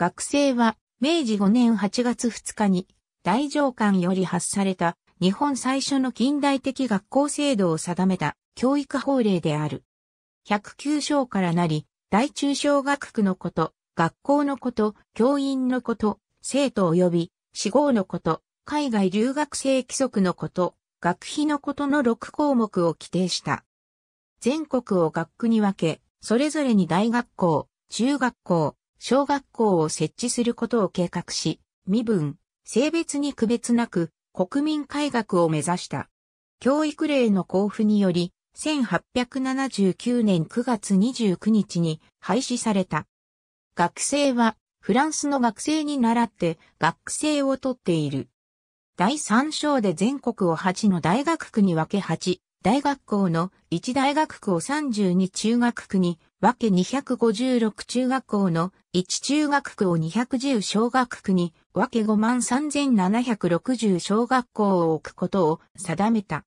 学生は明治5年8月2日に大上官より発された日本最初の近代的学校制度を定めた教育法令である。109章からなり、大中小学区のこと、学校のこと、教員のこと、生徒及び死亡のこと、海外留学生規則のこと、学費のことの6項目を規定した。全国を学区に分け、それぞれに大学校、中学校、小学校を設置することを計画し、身分、性別に区別なく国民改革を目指した。教育令の交付により、1879年9月29日に廃止された。学生はフランスの学生に習って学生をとっている。第3章で全国を8の大学区に分け8、大学校の1大学区を32中学区に和家256中学校の1中学区を210小学区に和家5万3760小学校を置くことを定めた。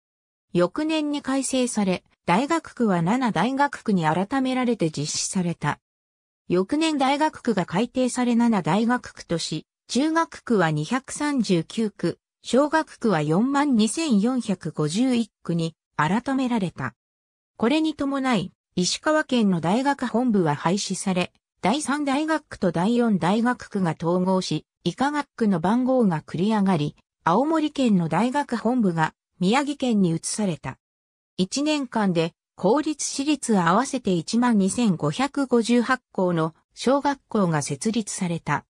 翌年に改正され、大学区は7大学区に改められて実施された。翌年大学区が改定され7大学区とし、中学区は239区、小学区は42,451区に改められた。これに伴い、石川県の大学本部は廃止され、第3大学区と第4大学区が統合し、医科学区の番号が繰り上がり、青森県の大学本部が宮城県に移された。1年間で公立私立合わせて12,558校の小学校が設立された。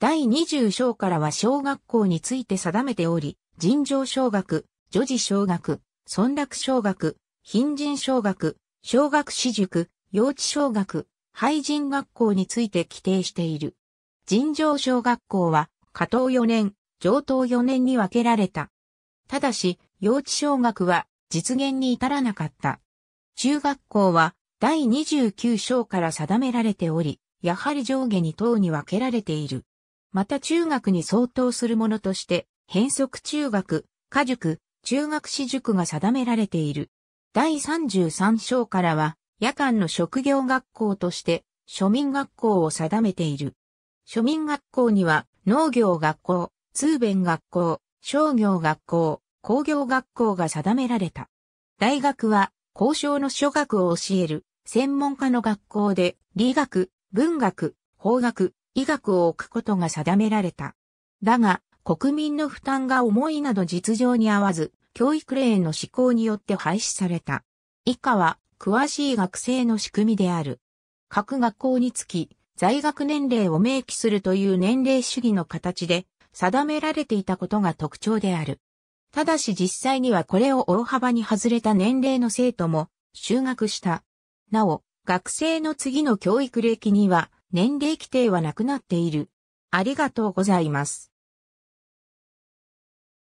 第20章からは小学校について定めており、尋常小学、女児小学、村落小学、貧人小学、小学私塾、幼稚小学、廃人学校について規定している。尋常小学校は、下等4年、上等4年に分けられた。ただし、幼稚小学は実現に至らなかった。中学校は第29章から定められており、やはり上下に等に分けられている。また中学に相当するものとして、変則中学、家塾、中学私塾が定められている。第33章からは、夜間の職業学校として、庶民学校を定めている。庶民学校には、農業学校、通弁学校、商業学校、工業学校が定められた。大学は、交渉の諸学を教える、専門家の学校で、理学、文学、法学、医学を置くことが定められた。だが、国民の負担が重いなど実情に合わず、教育令の施行によって廃止された。以下は、詳しい学生の仕組みである。各学校につき、在学年齢を明記するという年齢主義の形で定められていたことが特徴である。ただし実際にはこれを大幅に外れた年齢の生徒も就学した。なお、学生の次の教育歴には年齢規定はなくなっている。ありがとうございます。